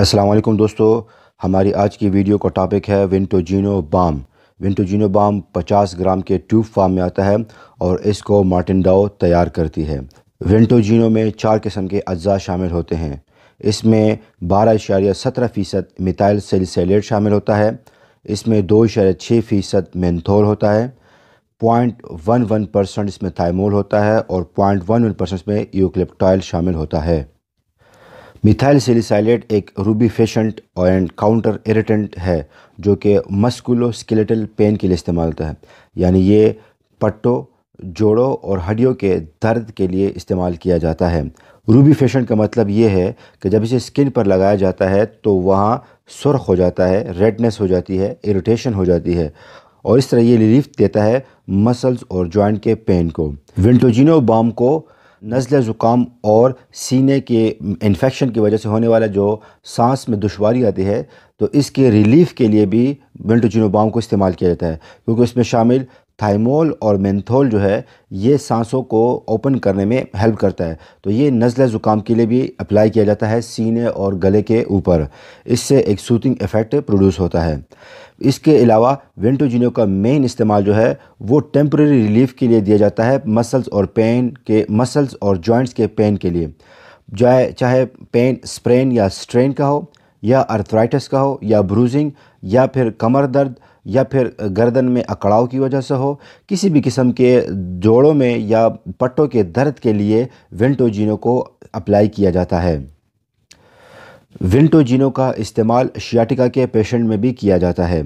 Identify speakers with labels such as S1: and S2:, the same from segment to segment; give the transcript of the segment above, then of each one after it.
S1: असलकम दोस्तों हमारी आज की वीडियो का टॉपिक है विंटोजिनो बाम विंटोजिनो बाम 50 ग्राम के ट्यूब फार्म में आता है और इसको मार्टिनडाओ तैयार करती है विंटोजिनो में चार किस्म के अज्जा शामिल होते हैं इसमें बारह इशारिया सत्रह फ़ीसद मिथाइल सेलिसलेट शामिल होता है इसमें दो इशारिया छः फ़ीसद मैंथोल होता है पॉइंट वन वन परसेंट इसमें थायमोल होता है और पॉइंट वन वन परसेंट इसमें यूक्लिप्टाइल शामिल होता है मिथाइल सिलिसाइलेट एक ruby rubefacient and counter irritant है जो कि मस्कुलो स्केलेटल पेन के लिए इस्तेमाल होता है यानी ये पट्टों जोड़ों और हड्डियों के दर्द के लिए इस्तेमाल किया जाता है रूबी फेशेंट का मतलब ये है कि जब इसे स्किन पर लगाया जाता है तो वहाँ सुरख हो जाता है रेडनेस हो जाती है इरिटेशन हो जाती है और इस तरह ये रिलीफ देता है मसल्स और जॉइंट के पेन को विंटोजिनो बाम को नज़ला ज़ुकाम और सीने के इन्फेक्शन की वजह से होने वाला जो सांस में दुशारी आती है तो इसके रिलीफ़ के लिए भी मिल्टोजिनोबाम को इस्तेमाल किया जाता है क्योंकि उसमें शामिल थाइमोल और मेंथोल जो है ये सांसों को ओपन करने में हेल्प करता है तो ये नज़ला ज़ुकाम के लिए भी अप्लाई किया जाता है सीने और गले के ऊपर इससे एक सूथिंग इफ़ेक्ट प्रोड्यूस होता है इसके अलावा वेंटोजिनो का मेन इस्तेमाल जो है वो टेम्प्रेरी रिलीफ के लिए दिया जाता है मसल्स और पेन के मसल्स और जॉइंट्स के पेन के लिए चाहे चाहे पेन स्प्रेन या स्ट्रेन का हो या अर्थराइटिस का हो या ब्रूजिंग या फिर कमर दर्द या फिर गर्दन में अकड़ाव की वजह से हो किसी भी किस्म के जोड़ों में या पट्टों के दर्द के लिए विंटोजिनो को अप्लाई किया जाता है विंटोजिनो का इस्तेमाल शियाटिका के पेशेंट में भी किया जाता है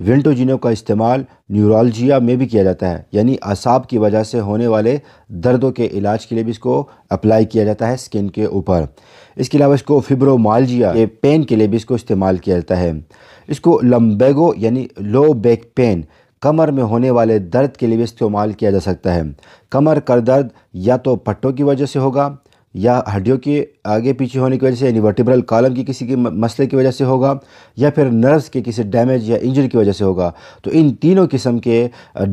S1: विंटोजिनो का इस्तेमाल न्यूरोलजिया में भी किया जाता है यानी असाब की वजह से होने वाले दर्दों के इलाज के लिए भी इसको अप्लाई किया जाता है स्किन के ऊपर इसके अलावा इसको फिब्रोमालजिया के पेन के लिए भी इसको इस्तेमाल किया जाता है इसको लम्बेगो यानी लो बैक पेन कमर में होने वाले दर्द के लिए भी इस्तेमाल किया जा सकता है कमर का दर्द या तो पट्टों की वजह से होगा या हड्डियों के आगे पीछे होने की वजह से यानी वर्टिब्रल कॉलम की किसी के मसले की वजह से होगा या फिर नर्व्स के किसी डैमेज या इंजरी की वजह से होगा तो इन तीनों किस्म के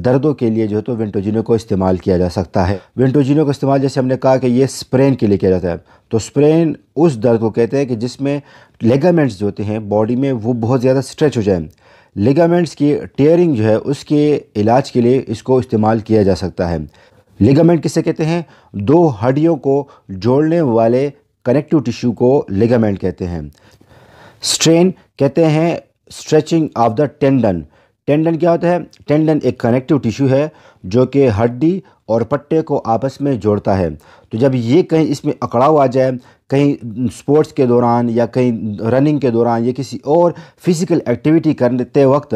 S1: दर्दों के लिए जो है तो विंटोजिनो को इस्तेमाल किया जा सकता है विंटोजिनो का इस्तेमाल जैसे हमने कहा कि ये स्प्रेन के लिए किया जाता है तो स्प्रेन उस दर्द को कहते हैं कि जिसमें लेगामेंट्स जो होते हैं बॉडी में वो बहुत ज़्यादा स्ट्रेच हो जाए लेगामेंट्स की टेयरिंग जो है उसके इलाज के लिए इसको इस्तेमाल किया जा सकता है लिगामेंट किसे कहते हैं दो हड्डियों को जोड़ने वाले कनेक्टिव टिश्यू को लिगामेंट कहते हैं स्ट्रेन कहते हैं stretching of the tendon tendon क्या होता है टेंडन एक कनेक्टिव टिश्यू है जो कि हड्डी और पट्टे को आपस में जोड़ता है तो जब ये कहीं इसमें अकड़ाव आ जाए कहीं स्पोर्ट्स के दौरान या कहीं रनिंग के दौरान या किसी और फिज़िकल एक्टिविटी करते वक्त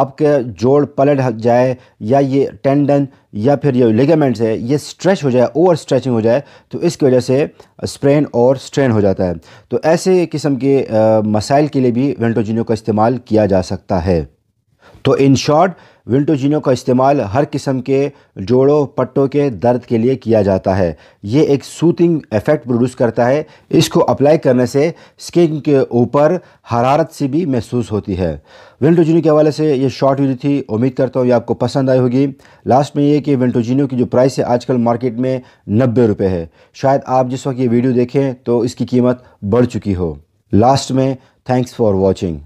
S1: आपके जोड़ पलट जाए या ये टेंडन या फिर ये लिगामेंट्स है ये स्ट्रेच हो जाए ओवर स्ट्रेचिंग हो जाए तो इसकी वजह से स्प्रेन और स्ट्रेन हो जाता है तो ऐसे किस्म के मसाइल के लिए भी वेंटोजिनो का इस्तेमाल किया जा सकता है तो इन शॉर्ट विंटोजिनो का इस्तेमाल हर किस्म के जोड़ों पट्टों के दर्द के लिए किया जाता है ये एक सूथिंग इफ़ेक्ट प्रोड्यूस करता है इसको अप्लाई करने से स्किन के ऊपर हरारत सी भी महसूस होती है विंटोजिनो के हवाले से ये शॉर्ट वीडियो थी उम्मीद करता हूँ ये आपको पसंद आई होगी लास्ट में ये कि विंटोजिनो की जो प्राइस है आजकल मार्केट में नब्बे रुपये है शायद आप जिस वक्त ये वीडियो देखें तो इसकी कीमत बढ़ चुकी हो लास्ट में थैंक्स फॉर वॉचिंग